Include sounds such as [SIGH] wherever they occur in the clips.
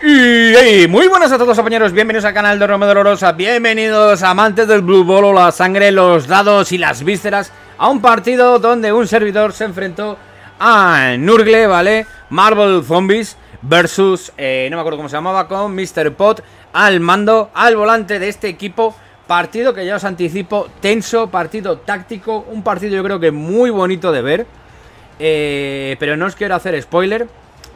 Y muy buenas a todos compañeros, bienvenidos al canal de Roma Dolorosa, bienvenidos amantes del Blue Bolo, la sangre, los dados y las vísceras a un partido donde un servidor se enfrentó a Nurgle, ¿vale? Marvel Zombies versus, eh, no me acuerdo cómo se llamaba, con Mr. Pot al mando, al volante de este equipo Partido que ya os anticipo, tenso, partido táctico, un partido yo creo que muy bonito de ver eh, Pero no os quiero hacer spoiler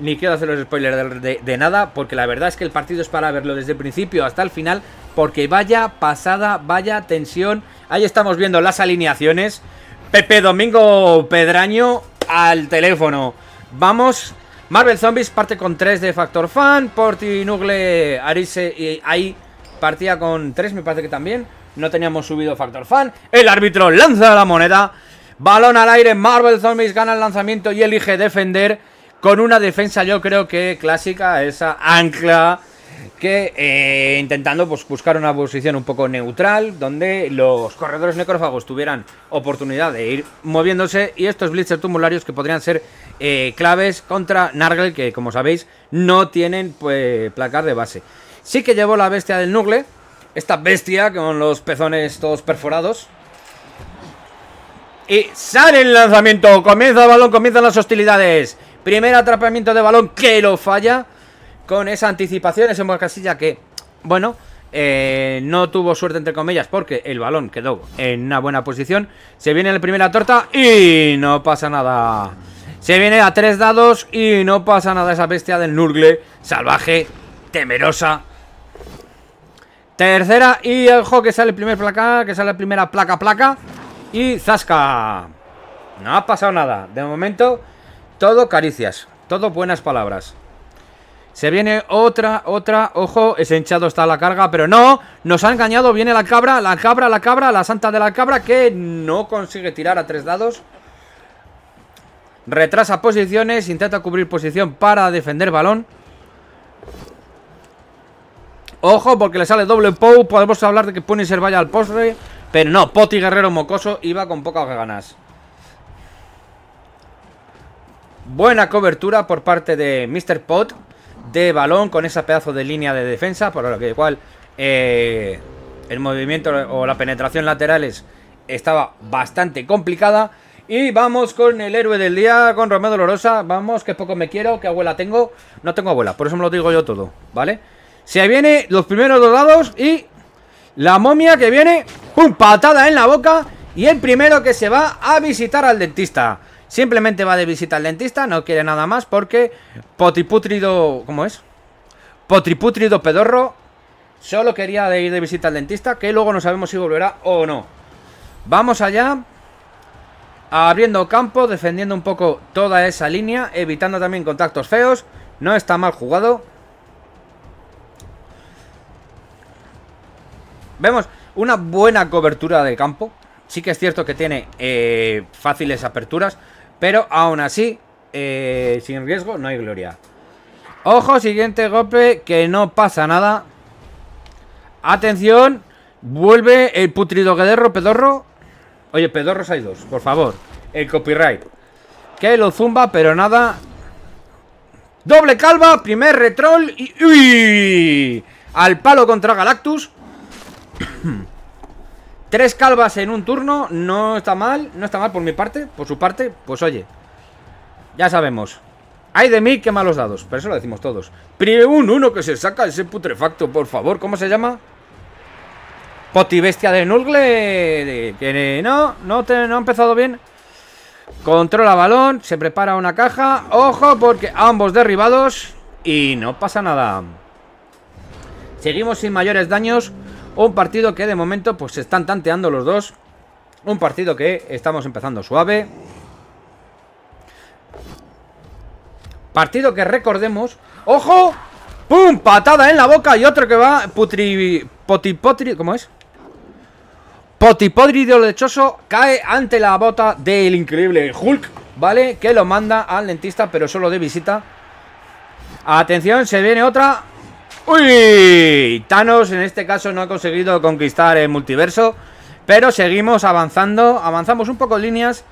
ni quiero hacer los spoilers de, nada, porque la verdad es que el partido es para verlo desde el principio hasta el final, porque vaya pasada, vaya tensión. Ahí estamos viendo las alineaciones. Pepe Domingo Pedraño al teléfono. Vamos. Marvel Zombies parte con 3 de Factor Fan. Porti Nugle Arise y ahí partía con 3, me parece que también. No teníamos subido Factor Fan. El árbitro lanza la moneda. Balón al aire. Marvel Zombies gana el lanzamiento y elige defender con una defensa yo creo que clásica, esa ancla que eh, intentando pues, buscar una posición un poco neutral, donde los corredores necrófagos tuvieran oportunidad de ir moviéndose y estos blitzers tumularios que podrían ser eh, claves contra Nargel, que como sabéis no tienen pues, placar de base. Sí que llevó la bestia del Nugle, esta bestia con los pezones todos perforados. Y sale el lanzamiento, comienza el balón, comienzan las hostilidades. Primer atrapamiento de balón que lo falla. Con esa anticipación, ese Casilla que, bueno, eh, no tuvo suerte entre comillas porque el balón quedó en una buena posición. Se viene la primera torta y no pasa nada. Se viene a tres dados y no pasa nada esa bestia del Nurgle. Salvaje, temerosa. Tercera y ojo que sale el primer placa, que sale la primera placa placa. Y zasca. No ha pasado nada. De momento todo caricias, todo buenas palabras. Se viene otra, otra, ojo, es hinchado está la carga, pero no, nos ha engañado, viene la cabra, la cabra, la cabra, la santa de la cabra que no consigue tirar a tres dados. Retrasa posiciones, intenta cubrir posición para defender balón. Ojo, porque le sale doble Pou, podemos hablar de que Punisher vaya al postre, pero no, Poti Guerrero Mocoso iba con pocas ganas. Buena cobertura por parte de Mr. Pot de balón con esa pedazo de línea de defensa, por lo que igual eh, el movimiento o la penetración laterales estaba bastante complicada. Y vamos con el héroe del día, con Romeo Dolorosa. Vamos, que poco me quiero, que abuela tengo. No tengo abuela, por eso me lo digo yo todo, ¿vale? Se viene los primeros dos lados y la momia que viene, ¡pum! Patada en la boca y el primero que se va a visitar al dentista. Simplemente va de visita al dentista, no quiere nada más porque Potriputrido... ¿Cómo es? Potriputrido pedorro solo quería de ir de visita al dentista, que luego no sabemos si volverá o no. Vamos allá, abriendo campo, defendiendo un poco toda esa línea, evitando también contactos feos. No está mal jugado. Vemos una buena cobertura de campo. Sí que es cierto que tiene eh, fáciles aperturas. Pero aún así, eh, sin riesgo no hay gloria. Ojo, siguiente golpe, que no pasa nada. Atención, vuelve el putrido guerrero pedorro. Oye, pedorros hay dos, por favor. El copyright. Que lo zumba, pero nada. Doble calva, primer retrol y... ¡Uy! Al palo contra Galactus. [CLEARS THROAT] Tres calvas en un turno, no está mal, no está mal por mi parte, por su parte, pues oye, ya sabemos. Hay de mí qué malos dados, pero eso lo decimos todos. Prime un uno que se saca ese putrefacto, por favor, ¿cómo se llama? ¡Potibestia de Nurgle, que no, no, no ha empezado bien. Controla balón, se prepara una caja, ojo porque ambos derribados y no pasa nada. Seguimos sin mayores daños. Un partido que de momento pues se están tanteando los dos. Un partido que estamos empezando suave. Partido que recordemos... ¡Ojo! ¡Pum! Patada en la boca y otro que va putri... Potipotri... ¿Cómo es? Potipodrido lechoso cae ante la bota del increíble Hulk, ¿vale? Que lo manda al dentista, pero solo de visita. Atención, se viene otra. ¡Uy! Thanos en este caso no ha conseguido conquistar el multiverso, pero seguimos avanzando, avanzamos un poco en líneas.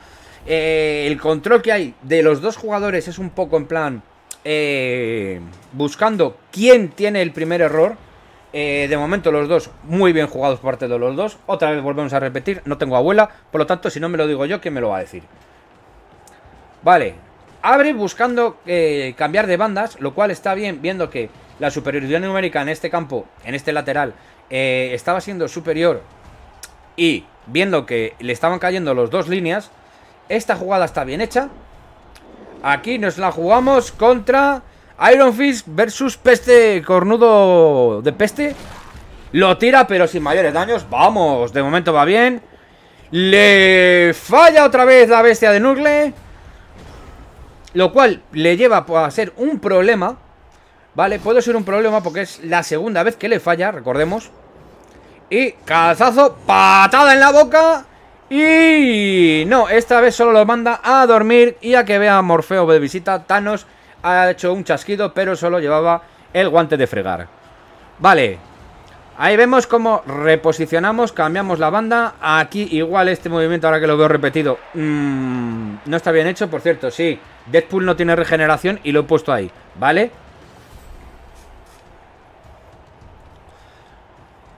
Eh, el control que hay de los dos jugadores es un poco en plan eh, buscando quién tiene el primer error. Eh, de momento los dos muy bien jugados por parte de los dos. Otra vez volvemos a repetir, no tengo abuela, por lo tanto si no me lo digo yo, ¿quién me lo va a decir? Vale, abre buscando cambiar de bandas, lo cual está bien viendo que la superioridad numérica en este campo, en este lateral, eh, estaba siendo superior y viendo que le estaban cayendo los dos líneas, esta jugada está bien hecha. Aquí nos la jugamos contra Iron Fist versus Peste Cornudo de Peste. Lo tira, pero sin mayores daños. Vamos, de momento va bien. Le falla otra vez la bestia de Nugle. Lo cual le lleva a ser un problema Vale, puede ser un problema porque es la segunda vez que le falla, recordemos. Y calzazo, patada en la boca. Y no, esta vez solo lo manda a dormir y a que vea a Morfeo de visita. Thanos ha hecho un chasquido, pero solo llevaba el guante de fregar. Vale. Ahí vemos cómo reposicionamos, cambiamos la banda. Aquí igual este movimiento, ahora que lo veo repetido, mm, no está bien hecho. Por cierto, sí, Deadpool no tiene regeneración y lo he puesto ahí, ¿vale?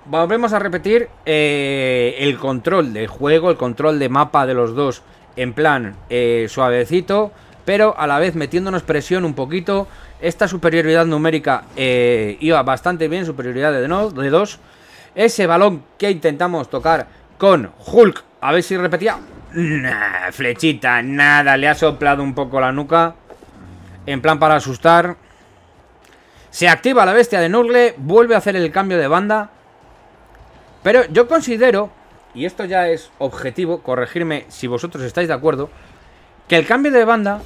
volvemos a repetir eh, el control del juego, el control de mapa de los dos en plan eh, suavecito, pero a la vez metiéndonos presión un poquito. Esta superioridad numérica eh, iba bastante bien, superioridad de, dos. Ese balón que intentamos tocar con Hulk, a ver si repetía. flechita, nada, le ha soplado un poco la nuca. En plan para asustar. Se activa la bestia de Nurgle, vuelve a hacer el cambio de banda. Pero yo considero, y esto ya es objetivo, corregirme si vosotros estáis de acuerdo, que el cambio de banda,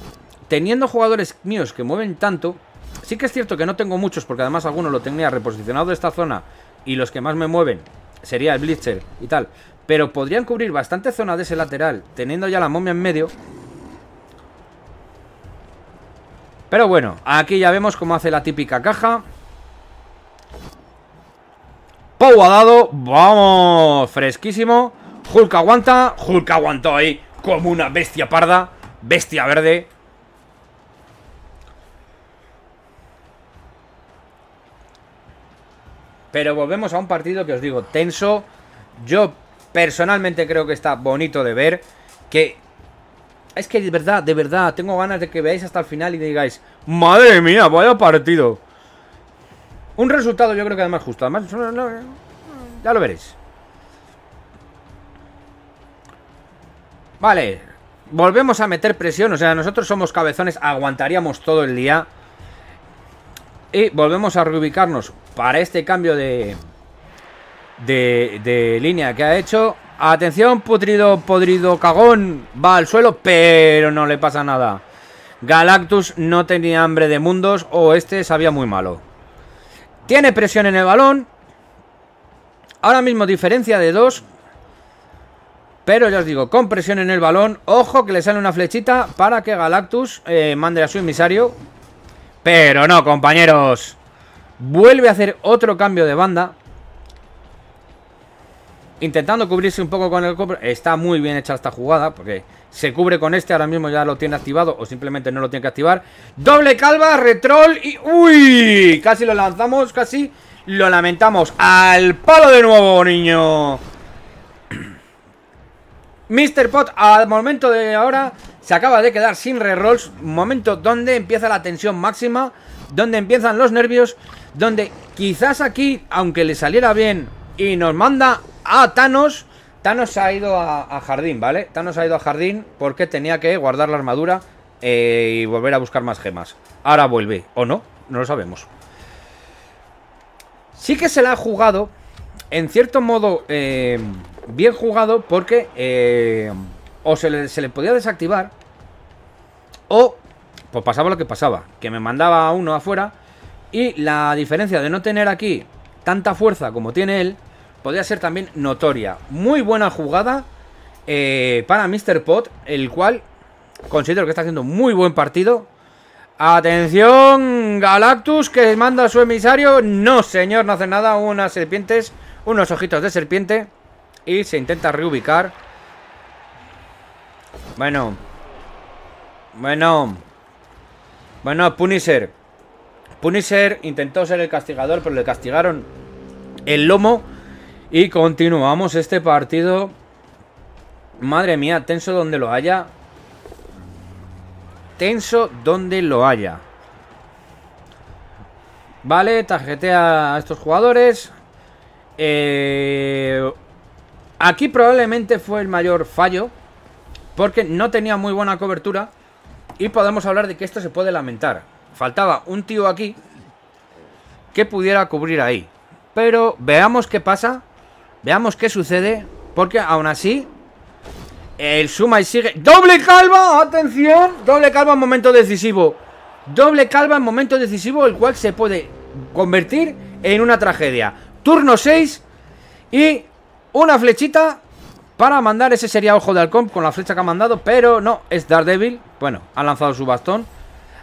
teniendo jugadores míos que mueven tanto, sí que es cierto que no tengo muchos, porque además alguno lo tenía reposicionado de esta zona, y los que más me mueven sería el Blitzer y tal, pero podrían cubrir bastante zona de ese lateral, teniendo ya la momia en medio. Pero bueno, aquí ya vemos cómo hace la típica caja. Pau ha dado, vamos, fresquísimo Hulk aguanta, Hulk aguantó ahí Como una bestia parda Bestia verde Pero volvemos a un partido que os digo, tenso Yo personalmente creo que está bonito de ver Que es que de verdad, de verdad, tengo ganas de que veáis hasta el final y digáis, madre mía, vaya partido. Un resultado yo creo que además justo. Además, ya lo veréis. Vale. Volvemos a meter presión. O sea, nosotros somos cabezones. Aguantaríamos todo el día. Y volvemos a reubicarnos para este cambio de, de, línea que ha hecho. Atención, putrido, podrido, cagón. Va al suelo, pero no le pasa nada. Galactus no tenía hambre de mundos o este sabía muy malo. Tiene presión en el balón. Ahora mismo diferencia de dos. Pero ya os digo, con presión en el balón. Ojo que le sale una flechita para que Galactus eh, mande a su emisario. Pero no, compañeros. Vuelve a hacer otro cambio de banda. Intentando cubrirse un poco con el... Está muy bien hecha esta jugada porque se cubre con este, ahora mismo ya lo tiene activado o simplemente no lo tiene que activar. Doble calva, retrol y... ¡Uy! Casi lo lanzamos, casi lo lamentamos. ¡Al palo de nuevo, niño! [CLEARS THROAT] Mr. Pot, al momento de ahora, se acaba de quedar sin rerolls. Momento donde empieza la tensión máxima, donde empiezan los nervios, donde quizás aquí, aunque le saliera bien y nos manda a Thanos... Thanos ha ido a, jardín, ¿vale? Thanos ha ido a jardín porque tenía que guardar la armadura eh, y volver a buscar más gemas. Ahora vuelve, ¿o no? No lo sabemos. Sí que se la ha jugado, en cierto modo, eh, bien jugado porque eh, o se le, podía desactivar o pues pasaba lo que pasaba, que me mandaba a uno afuera y la diferencia de no tener aquí tanta fuerza como tiene él podría ser también notoria. Muy buena jugada eh, para Mr. Pot, el cual considero que está haciendo muy buen partido. Atención, Galactus que manda a su emisario. No, señor, no hace nada. Unas serpientes, unos ojitos de serpiente. Y se intenta reubicar. Bueno. Bueno. Bueno, Punisher. Punisher intentó ser el castigador, pero le castigaron el lomo. Y continuamos este partido. Madre mía, tenso donde lo haya. Tenso donde lo haya. Vale, tarjetea a estos jugadores. Eh, aquí probablemente fue el mayor fallo. Porque no tenía muy buena cobertura. Y podemos hablar de que esto se puede lamentar. Faltaba un tío aquí que pudiera cubrir ahí. Pero veamos qué pasa Veamos qué sucede Porque aún así El suma y sigue ¡Doble calva! ¡Atención! Doble calva en momento decisivo Doble calva en momento decisivo El cual se puede convertir en una tragedia Turno 6 Y una flechita para mandar ese sería Ojo de Halcón con la flecha que ha mandado, pero no, es Daredevil. Bueno, ha lanzado su bastón.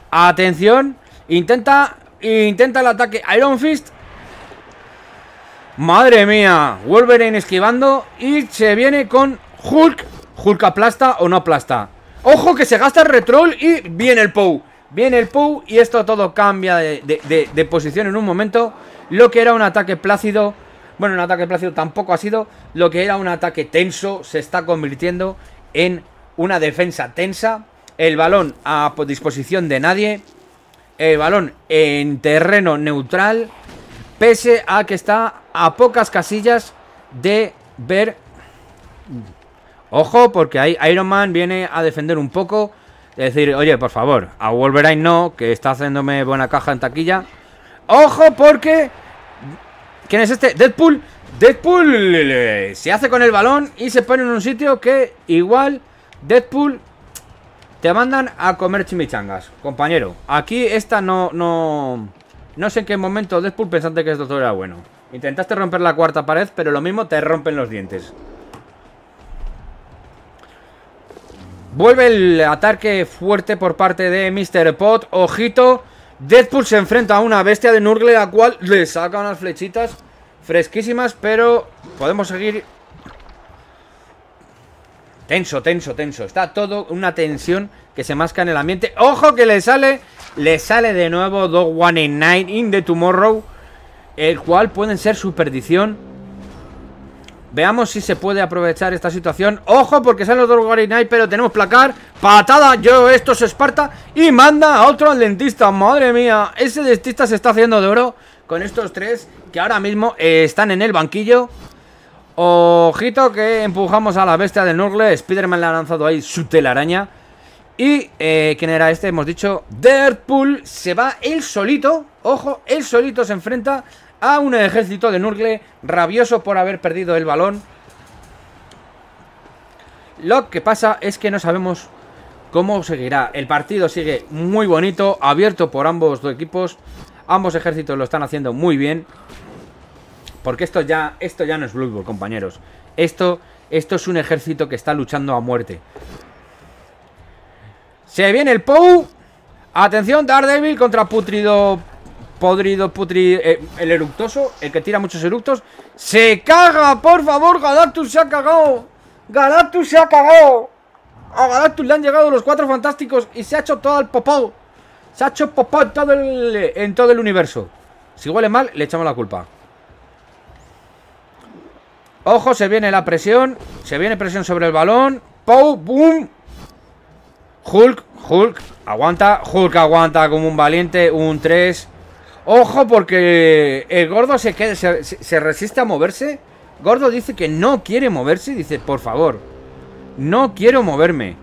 Atención, intenta, intenta el ataque Iron Fist Madre mía, Wolverine esquivando y se viene con Hulk. Hulk aplasta o no aplasta. Ojo que se gasta el retroll y viene el Pou. Viene el Pou y esto todo cambia de, posición en un momento. Lo que era un ataque plácido, bueno, un ataque plácido tampoco ha sido. Lo que era un ataque tenso se está convirtiendo en una defensa tensa. El balón a disposición de nadie. El balón en terreno neutral pese a que está a pocas casillas de ver... Ojo, porque ahí Iron Man viene a defender un poco. Es decir, oye, por favor, a Wolverine no, que está haciéndome buena caja en taquilla. Ojo, porque... ¿Quién es este? Deadpool. Deadpool se hace con el balón y se pone en un sitio que igual Deadpool te mandan a comer chimichangas, compañero. Aquí esta no... no... No sé en qué momento Deadpool pensaste que esto todo era bueno. Intentaste romper la cuarta pared, pero lo mismo te rompen los dientes. Vuelve el ataque fuerte por parte de Mr. Pot. Ojito. Deadpool se enfrenta a una bestia de Nurgle, la cual le saca unas flechitas fresquísimas, pero podemos seguir Tenso, tenso, tenso. Está todo una tensión que se masca en el ambiente. ¡Ojo que le sale! Le sale de nuevo Dog One in Nine in the Tomorrow. El cual pueden ser su perdición. Veamos si se puede aprovechar esta situación. ¡Ojo! Porque sale los Dog One in pero tenemos placar. ¡Patada! Yo, esto se esparta. Y manda a otro al dentista. ¡Madre mía! Ese dentista se está haciendo de oro con estos tres que ahora mismo eh, están en el banquillo. Ojito que empujamos a la bestia del Nurgle. Spider-Man le ha lanzado ahí su telaraña. Y, eh, ¿quién era este? Hemos dicho, Deadpool se va él solito. Ojo, él solito se enfrenta a un ejército de Nurgle rabioso por haber perdido el balón. Lo que pasa es que no sabemos cómo seguirá. El partido sigue muy bonito, abierto por ambos dos equipos. Ambos ejércitos lo están haciendo muy bien. Porque esto ya, esto ya no es Blood compañeros. Esto, esto es un ejército que está luchando a muerte. Se viene el POU. Atención, Daredevil contra Putrido... Podrido, putri... Eh, el eructoso, el que tira muchos eructos. ¡Se caga, por favor! ¡Galactus se ha cagado! ¡Galactus se ha cagado! A Galactus le han llegado los cuatro fantásticos y se ha hecho todo el popó. Se ha hecho popó todo el, en todo el universo. Si huele mal, le echamos la culpa. Ojo, se viene la presión. Se viene presión sobre el balón. ¡Pow! ¡Boom! Hulk, Hulk, aguanta. Hulk aguanta como un valiente. Un 3. Ojo, porque el gordo se, se, se resiste a moverse. Gordo dice que no quiere moverse. Dice, por favor, no quiero moverme.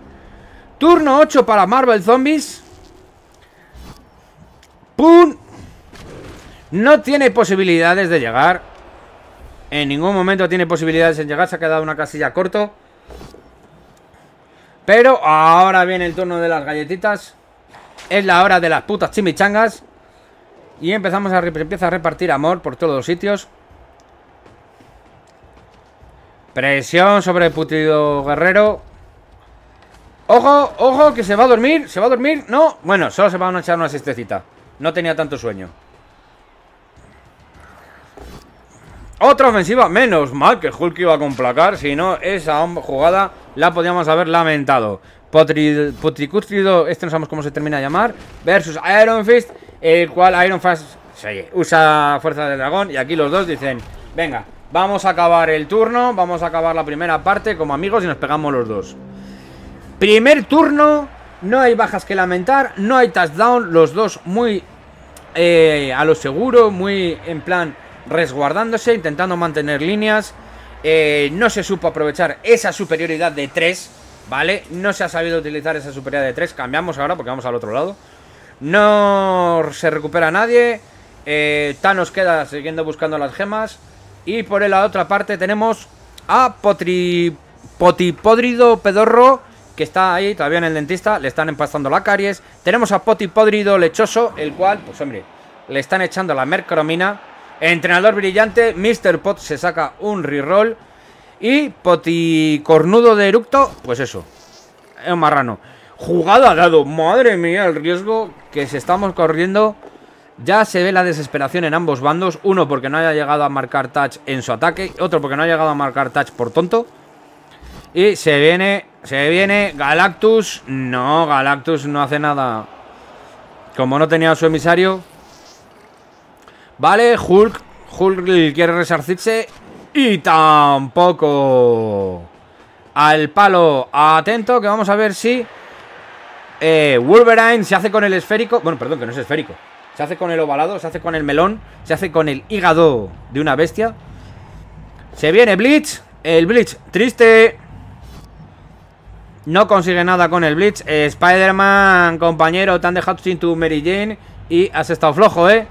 Turno 8 para Marvel Zombies. ¡Pum! No tiene posibilidades de llegar. En ningún momento tiene posibilidades en llegar. Se ha quedado una casilla corto. Pero ahora viene el turno de las galletitas. Es la hora de las putas chimichangas. Y empezamos a, empieza a repartir amor por todos los sitios. Presión sobre el putido guerrero. ¡Ojo! ¡Ojo! Que se va a dormir. ¿Se va a dormir? No. Bueno, solo se va a echar una siestecita. No tenía tanto sueño. Otra ofensiva, menos mal que Hulk iba a complacar. si no, esa jugada la podíamos haber lamentado. Potricústrido, este no sabemos cómo se termina de llamar, versus Iron Fist, el cual Iron Fist usa fuerza de dragón y aquí los dos dicen, venga, vamos a acabar el turno, vamos a acabar la primera parte como amigos y nos pegamos los dos. Primer turno, no hay bajas que lamentar, no hay touchdown, los dos muy eh, a lo seguro, muy en plan resguardándose, intentando mantener líneas. Eh, no se supo aprovechar esa superioridad de 3, ¿vale? No se ha sabido utilizar esa superioridad de 3. Cambiamos ahora porque vamos al otro lado. No se recupera nadie. Eh, Thanos queda siguiendo buscando las gemas. Y por la otra parte tenemos a Potri... Potipodrido Pedorro, que está ahí todavía en el dentista, le están empastando la caries. Tenemos a Potipodrido Lechoso, el cual, pues hombre, le están echando la mercromina Entrenador brillante, Mr. Pot se saca un reroll. Y Poticornudo de Eructo, pues eso, es marrano. Jugada dado, madre mía, el riesgo que se estamos corriendo. Ya se ve la desesperación en ambos bandos. Uno porque no haya llegado a marcar touch en su ataque. Otro porque no ha llegado a marcar touch por tonto. Y se viene, se viene Galactus. No, Galactus no hace nada. Como no tenía su emisario, Vale, Hulk Hulk quiere resarcirse Y tampoco Al palo Atento que vamos a ver si eh, Wolverine se hace con el esférico Bueno, perdón, que no es esférico Se hace con el ovalado, se hace con el melón Se hace con el hígado de una bestia Se viene Blitz El Blitz, triste No consigue nada con el Blitz Spider-Man, compañero Te han dejado sin tu Mary Jane Y has estado flojo, eh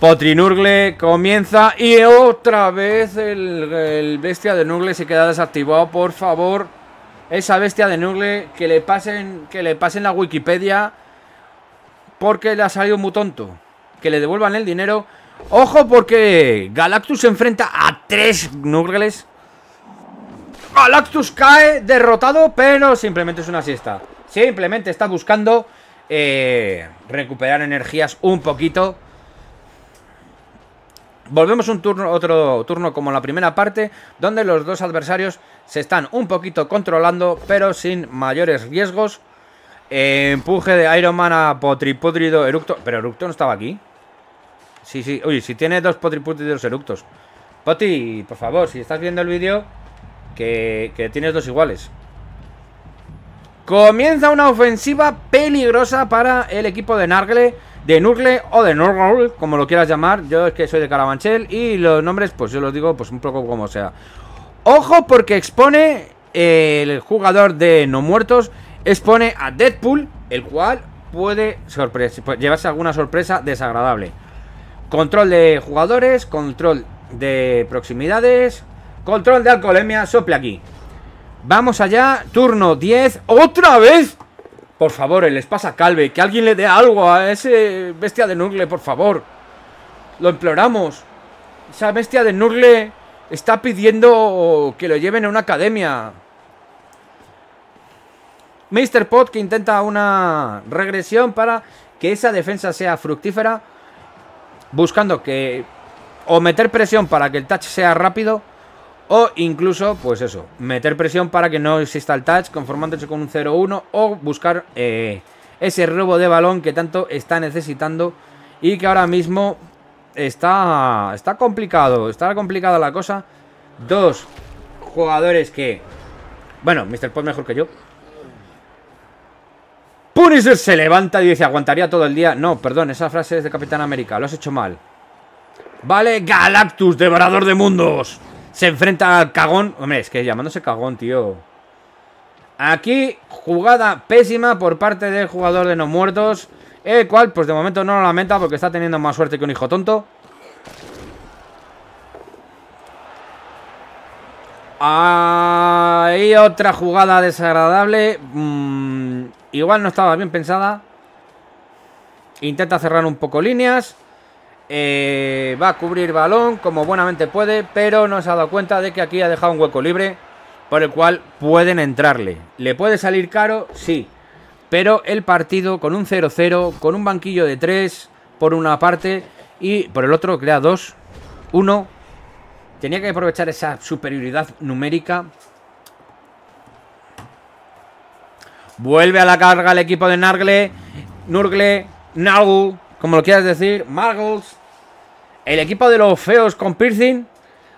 Potrinurgle comienza y otra vez el, bestia de Nurgle se queda desactivado. Por favor, esa bestia de Nurgle que le pasen, que le pasen la Wikipedia porque le ha salido muy tonto. Que le devuelvan el dinero. Ojo porque Galactus se enfrenta a tres Nurgles. Galactus cae derrotado, pero simplemente es una siesta. Simplemente está buscando eh, recuperar energías un poquito. Volvemos un turno, otro turno como la primera parte, donde los dos adversarios se están un poquito controlando, pero sin mayores riesgos. empuje de Iron Man a potripudrido Eructo. Pero Eructo no estaba aquí. Sí, sí. Uy, si tiene dos potripudridos Eructos. Poti, por favor, si estás viendo el vídeo, que, que tienes dos iguales. Comienza una ofensiva peligrosa para el equipo de Nargle de Nurgle o de Nurgle, como lo quieras llamar. Yo es que soy de Carabanchel y los nombres, pues yo los digo pues un poco como sea. Ojo porque expone eh, el jugador de No Muertos, expone a Deadpool, el cual puede pues, llevarse alguna sorpresa desagradable. Control de jugadores, control de proximidades, control de alcoholemia, sople aquí. Vamos allá, turno 10, otra vez por favor, el pasa Calve, que alguien le dé algo a ese bestia de Nurgle, por favor. Lo imploramos. Esa bestia de Nurgle está pidiendo que lo lleven a una academia. Mr. Pot que intenta una regresión para que esa defensa sea fructífera. Buscando que... O meter presión para que el touch sea rápido. O incluso, pues eso, meter presión para que no exista el touch conformándose con un 0-1 o buscar eh, ese robo de balón que tanto está necesitando y que ahora mismo está, está complicado, está complicada la cosa. Dos jugadores que... Bueno, Mr. Pot mejor que yo. Punisher se levanta y dice, aguantaría todo el día. No, perdón, esa frase es de Capitán América, lo has hecho mal. Vale, Galactus, devorador de mundos. Se enfrenta al cagón. Hombre, es que llamándose cagón, tío. Aquí, jugada pésima por parte del jugador de no muertos. El cual, pues de momento no lo lamenta porque está teniendo más suerte que un hijo tonto. Y otra jugada desagradable. Mm, igual no estaba bien pensada. Intenta cerrar un poco líneas. Eh, va a cubrir balón como buenamente puede, pero no se ha dado cuenta de que aquí ha dejado un hueco libre por el cual pueden entrarle. ¿Le puede salir caro? Sí. Pero el partido con un 0-0, con un banquillo de 3 por una parte y por el otro crea 2, 1. Tenía que aprovechar esa superioridad numérica. Vuelve a la carga el equipo de Nargle. Nurgle, Nagu, como lo quieras decir. Margles el equipo de los feos con piercing.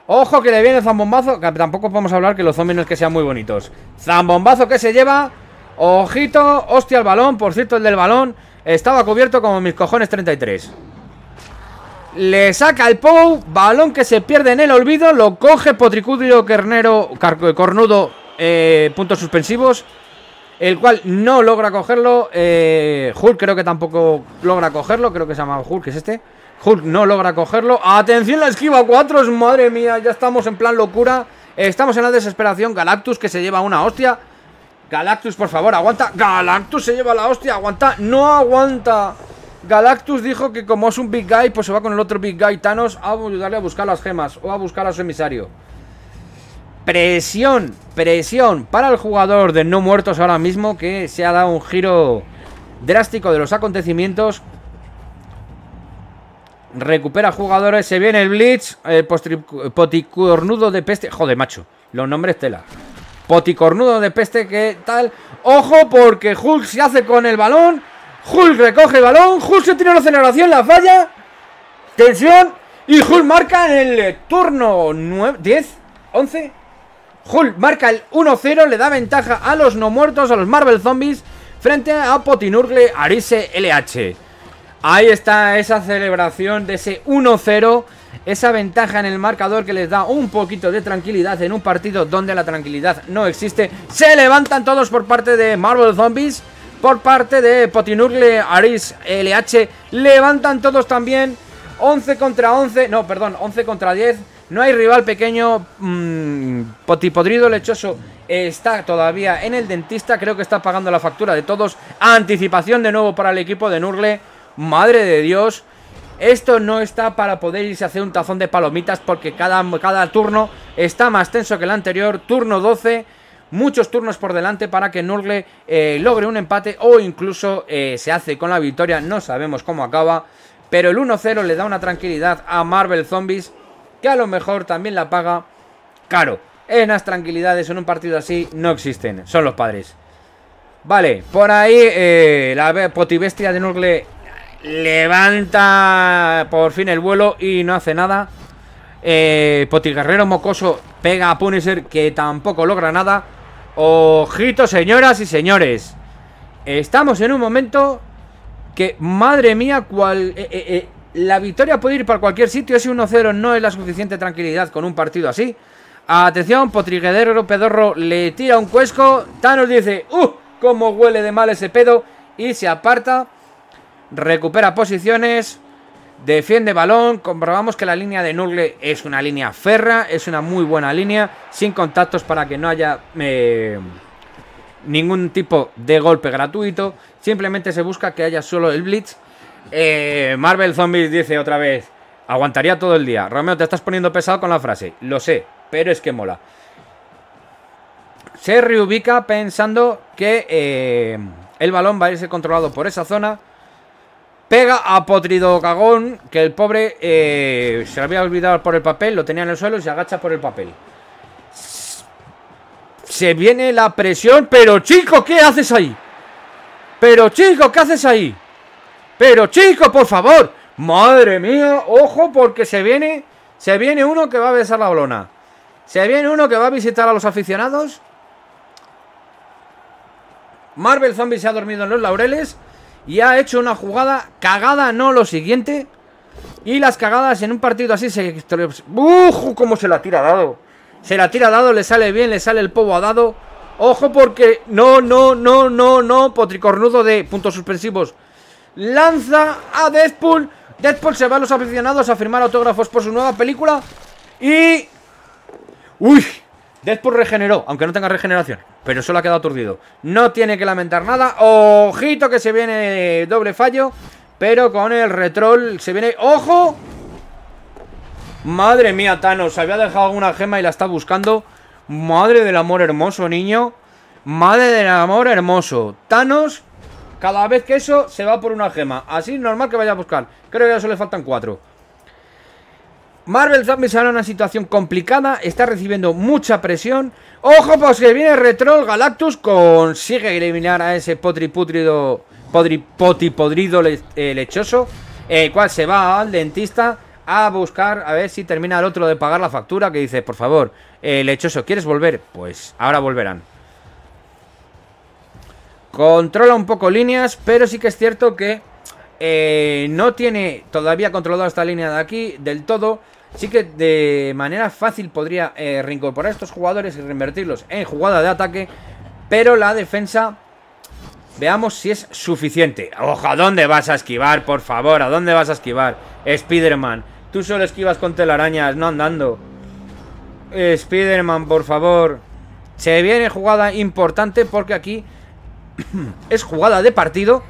Ojo que le viene Zambombazo. Que tampoco podemos hablar que los zombies no es que sean muy bonitos. Zambombazo que se lleva. Ojito, hostia el balón. Por cierto, el del balón estaba cubierto como mis cojones 33. Le saca el Pou. Balón que se pierde en el olvido. Lo coge Potricudio Carnero, Cornudo. Eh, puntos suspensivos. El cual no logra cogerlo. Eh, Hulk creo que tampoco logra cogerlo. Creo que se llama Hulk, que es este no logra cogerlo. ¡Atención la esquiva! ¡Cuatro! ¡Madre mía! Ya estamos en plan locura. Estamos en la desesperación. Galactus que se lleva una hostia. Galactus, por favor, aguanta. Galactus se lleva la hostia. Aguanta. No aguanta. Galactus dijo que como es un big guy, pues se va con el otro big guy Thanos a ayudarle a buscar las gemas o a buscar a su emisario. Presión, presión para el jugador de no muertos ahora mismo que se ha dado un giro drástico de los acontecimientos Recupera jugadores, se viene el Blitz. El eh, poticornudo de peste. Joder, macho. Los nombres tela. Poticornudo de peste, ¿qué tal? Ojo, porque Hulk se hace con el balón. Hulk recoge el balón. Hulk se tiene una aceleración, la falla. Tensión. Y Hulk marca en el turno 10, 11. Hulk marca el 1-0. Le da ventaja a los no muertos, a los Marvel Zombies. Frente a Potinurgle Arise LH. Ahí está esa celebración de ese 1-0, esa ventaja en el marcador que les da un poquito de tranquilidad en un partido donde la tranquilidad no existe. Se levantan todos por parte de Marvel Zombies, por parte de Potinurle, Aris, LH. Levantan todos también 11 contra 11, no, perdón, 11 contra 10. No hay rival pequeño. Mm, potipodrido lechoso está todavía en el dentista. Creo que está pagando la factura de todos. Anticipación de nuevo para el equipo de Nurle. Madre de Dios. Esto no está para poder irse a hacer un tazón de palomitas porque cada, cada turno está más tenso que el anterior. Turno 12, muchos turnos por delante para que Nurgle eh, logre un empate o incluso eh, se hace con la victoria. No sabemos cómo acaba, pero el 1-0 le da una tranquilidad a Marvel Zombies que a lo mejor también la paga caro. En las tranquilidades en un partido así no existen, son los padres. Vale, por ahí eh, la potibestia de Nurgle Levanta por fin el vuelo y no hace nada. Eh, Mocoso pega a Punisher que tampoco logra nada. Ojito, señoras y señores. Estamos en un momento que, madre mía, cual, eh, eh, eh, la victoria puede ir para cualquier sitio. Ese 1-0 no es la suficiente tranquilidad con un partido así. Atención, Potriguerrero Pedorro le tira un cuesco. Thanos dice, ¡uh! Cómo huele de mal ese pedo. Y se aparta recupera posiciones, defiende balón, comprobamos que la línea de Nurgle es una línea ferra, es una muy buena línea, sin contactos para que no haya eh, ningún tipo de golpe gratuito, simplemente se busca que haya solo el blitz. Eh, Marvel Zombies dice otra vez, aguantaría todo el día. Romeo, te estás poniendo pesado con la frase, lo sé, pero es que mola. Se reubica pensando que eh, el balón va a irse controlado por esa zona Pega a Potrido Cagón, que el pobre eh, se había olvidado por el papel, lo tenía en el suelo y se agacha por el papel. Se viene la presión, pero chico, ¿qué haces ahí? Pero chico, ¿qué haces ahí? Pero chico, por favor. Madre mía, ojo porque se viene, se viene uno que va a besar la bolona. Se viene uno que va a visitar a los aficionados. Marvel Zombie se ha dormido en los laureles. Y ha hecho una jugada cagada, no lo siguiente. Y las cagadas en un partido así se... ¡Uf! ¿Cómo se la tira dado? Se la tira dado, le sale bien, le sale el povo a dado. Ojo porque... No, no, no, no, no. Potricornudo de puntos suspensivos. Lanza a Deadpool. Deadpool se va a los aficionados a firmar autógrafos por su nueva película. Y... ¡Uy! Deadpool regeneró, aunque no tenga regeneración pero solo ha quedado aturdido. No tiene que lamentar nada. Ojito que se viene doble fallo, pero con el retrol se viene... ¡Ojo! Madre mía, Thanos, había dejado alguna gema y la está buscando. Madre del amor hermoso, niño. Madre del amor hermoso. Thanos, cada vez que eso, se va por una gema. Así normal que vaya a buscar. Creo que ya solo le faltan cuatro. Marvel Zombies ahora en una situación complicada, está recibiendo mucha presión. ¡Ojo, pues que viene Retrol! Galactus consigue eliminar a ese potri podrido eh, lechoso, el cual se va al dentista a buscar a ver si termina el otro de pagar la factura, que dice, por favor, eh, lechoso, ¿quieres volver? Pues ahora volverán. Controla un poco líneas, pero sí que es cierto que eh, no tiene todavía controlado esta línea de aquí del todo. Sí que de manera fácil podría eh, reincorporar a estos jugadores y reinvertirlos en jugada de ataque. Pero la defensa, veamos si es suficiente. Ojo, ¿a dónde vas a esquivar, por favor? ¿A dónde vas a esquivar? Spiderman, tú solo esquivas con telarañas, no andando. Spiderman, por favor. Se viene jugada importante porque aquí [COUGHS] es jugada de partido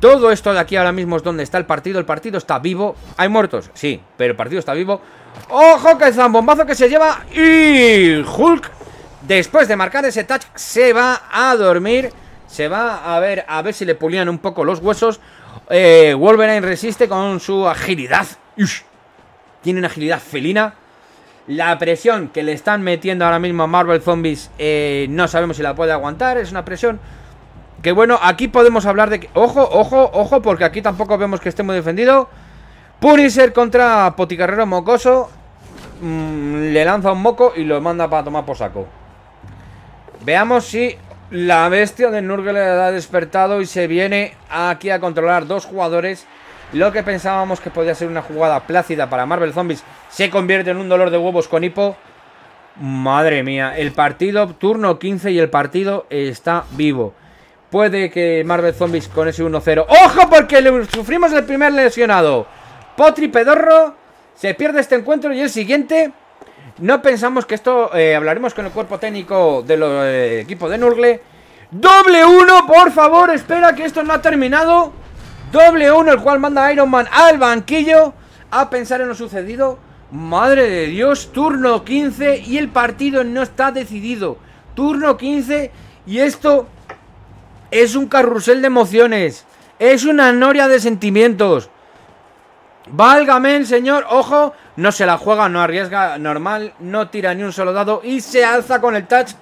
todo esto de aquí ahora mismo es donde está el partido. El partido está vivo. ¿Hay muertos? Sí, pero el partido está vivo. ¡Ojo que zambombazo que se lleva! Y Hulk, después de marcar ese touch, se va a dormir. Se va a ver, a ver si le pulían un poco los huesos. Eh, Wolverine resiste con su agilidad. Tiene una agilidad felina. La presión que le están metiendo ahora mismo a Marvel Zombies eh, no sabemos si la puede aguantar. Es una presión que bueno, aquí podemos hablar de que... Ojo, ojo, ojo, porque aquí tampoco vemos que esté muy defendido Punisher contra Poticarrero Mocoso mm, Le lanza un moco y lo manda para tomar por saco Veamos si la bestia de Nurgle le ha despertado y se viene aquí a controlar dos jugadores Lo que pensábamos que podía ser una jugada plácida para Marvel Zombies Se convierte en un dolor de huevos con Hippo. Madre mía, el partido turno 15 y el partido está vivo Puede que Marvel Zombies con ese 1-0. ¡Ojo! Porque le sufrimos el primer lesionado. Potri Pedorro. Se pierde este encuentro y el siguiente. No pensamos que esto... Eh, hablaremos con el cuerpo técnico del eh, equipo de Nurgle. ¡Doble 1! Por favor, espera que esto no ha terminado. Doble 1, el cual manda Iron Man al banquillo a pensar en lo sucedido. Madre de Dios, turno 15 y el partido no está decidido. Turno 15 y esto es un carrusel de emociones. Es una noria de sentimientos. Válgame el señor, ojo, no se la juega, no arriesga normal, no tira ni un solo dado y se alza con el touch.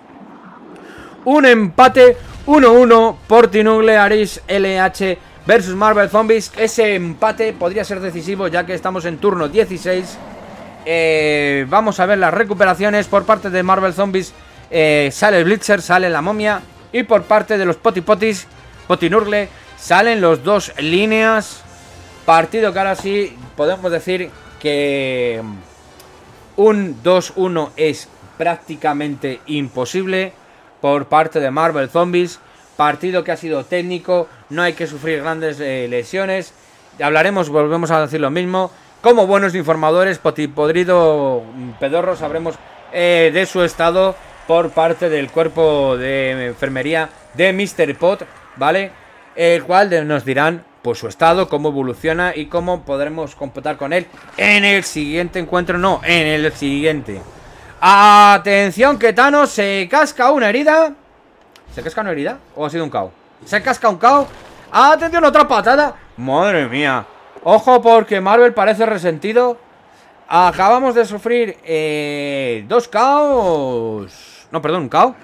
Un empate 1-1 por Aris LH versus Marvel Zombies. Ese empate podría ser decisivo ya que estamos en turno 16. Eh, vamos a ver las recuperaciones por parte de Marvel Zombies. Eh, sale el Blitzer, sale la momia. Y por parte de los Potipotis, Potinurgle, salen los dos líneas. Partido que ahora sí podemos decir que mm, un 2-1 es prácticamente imposible por parte de Marvel Zombies. Partido que ha sido técnico, no hay que sufrir grandes eh, lesiones. Hablaremos, volvemos a decir lo mismo. Como buenos informadores, potipodrido mm, pedorro, sabremos eh, de su estado por parte del cuerpo de enfermería de Mr. Pot, ¿vale? El cual nos dirán pues su estado, cómo evoluciona y cómo podremos computar con él en el siguiente encuentro, no, en el siguiente. Atención que Thanos se casca una herida. ¿Se casca una herida? ¿O ha sido un caos Se casca un caos. Atención, otra patada. Madre mía. Ojo porque Marvel parece resentido. Acabamos de sufrir eh, dos caos. No, perdón, un KO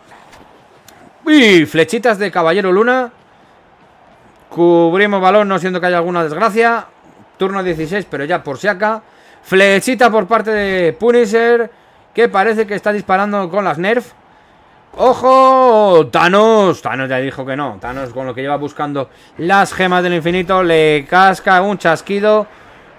Y flechitas de Caballero Luna Cubrimos balón, no siendo que haya alguna desgracia Turno 16, pero ya por si acá Flechita por parte de Punisher Que parece que está disparando con las Nerf ¡Ojo! Thanos Thanos ya dijo que no Thanos con lo que lleva buscando las gemas del infinito Le casca un chasquido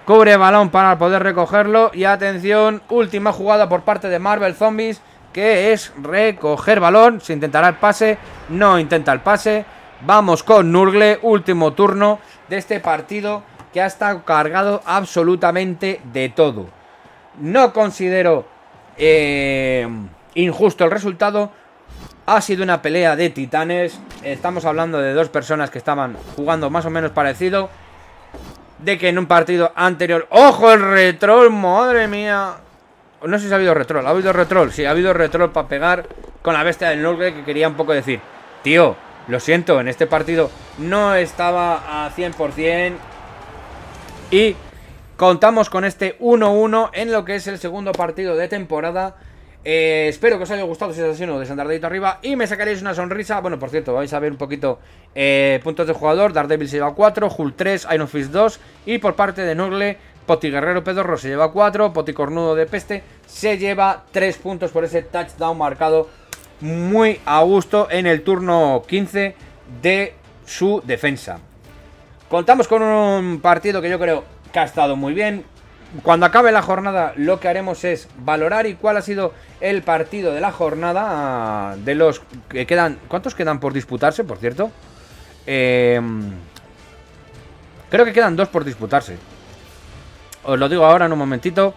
Cubre balón para poder recogerlo Y atención, última jugada por parte de Marvel Zombies que es recoger balón. Se intentará el pase, no intenta el pase. Vamos con Nurgle, último turno de este partido que ha estado cargado absolutamente de todo. No considero eh, injusto el resultado. Ha sido una pelea de titanes. Estamos hablando de dos personas que estaban jugando más o menos parecido. De que en un partido anterior... ¡Ojo el retro! ¡Madre mía! No sé si ha habido retrol. ¿Ha habido retrol? Sí, ha habido retrol para pegar con la bestia del Nugle que quería un poco decir. Tío, lo siento, en este partido no estaba a 100%. Y contamos con este 1-1 en lo que es el segundo partido de temporada. Eh, espero que os haya gustado si es así no, desandardadito arriba y me sacaréis una sonrisa. Bueno, por cierto, vais a ver un poquito eh, puntos de jugador. Daredevil se lleva 4, Hull 3, Iron Fist 2 y por parte de Nugle... Poti Guerrero Pedorro se lleva 4, Poti Cornudo de Peste se lleva 3 puntos por ese touchdown marcado muy a gusto en el turno 15 de su defensa. Contamos con un partido que yo creo que ha estado muy bien. Cuando acabe la jornada lo que haremos es valorar y cuál ha sido el partido de la jornada ah, de los que quedan... ¿Cuántos quedan por disputarse, por cierto? Em, creo que quedan dos por disputarse. Os lo digo ahora en un momentito.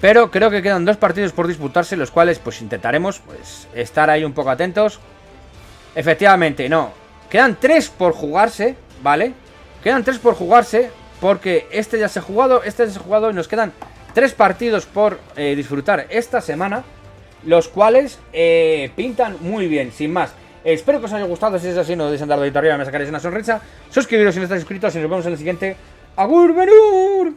Pero creo que quedan dos partidos por disputarse, los cuales pues intentaremos pues, estar ahí un poco atentos. Efectivamente, no. Quedan tres por jugarse, ¿vale? Quedan tres por jugarse porque este ya se ha jugado, este ya se ha jugado y nos quedan tres partidos por eh, disfrutar esta semana, los cuales eh, pintan muy bien, sin más. Espero que os haya gustado, si es así no deis andar de arriba, me sacaréis una sonrisa. Suscribiros si no estáis inscritos y nos vemos en el siguiente ¡Agur, Benur!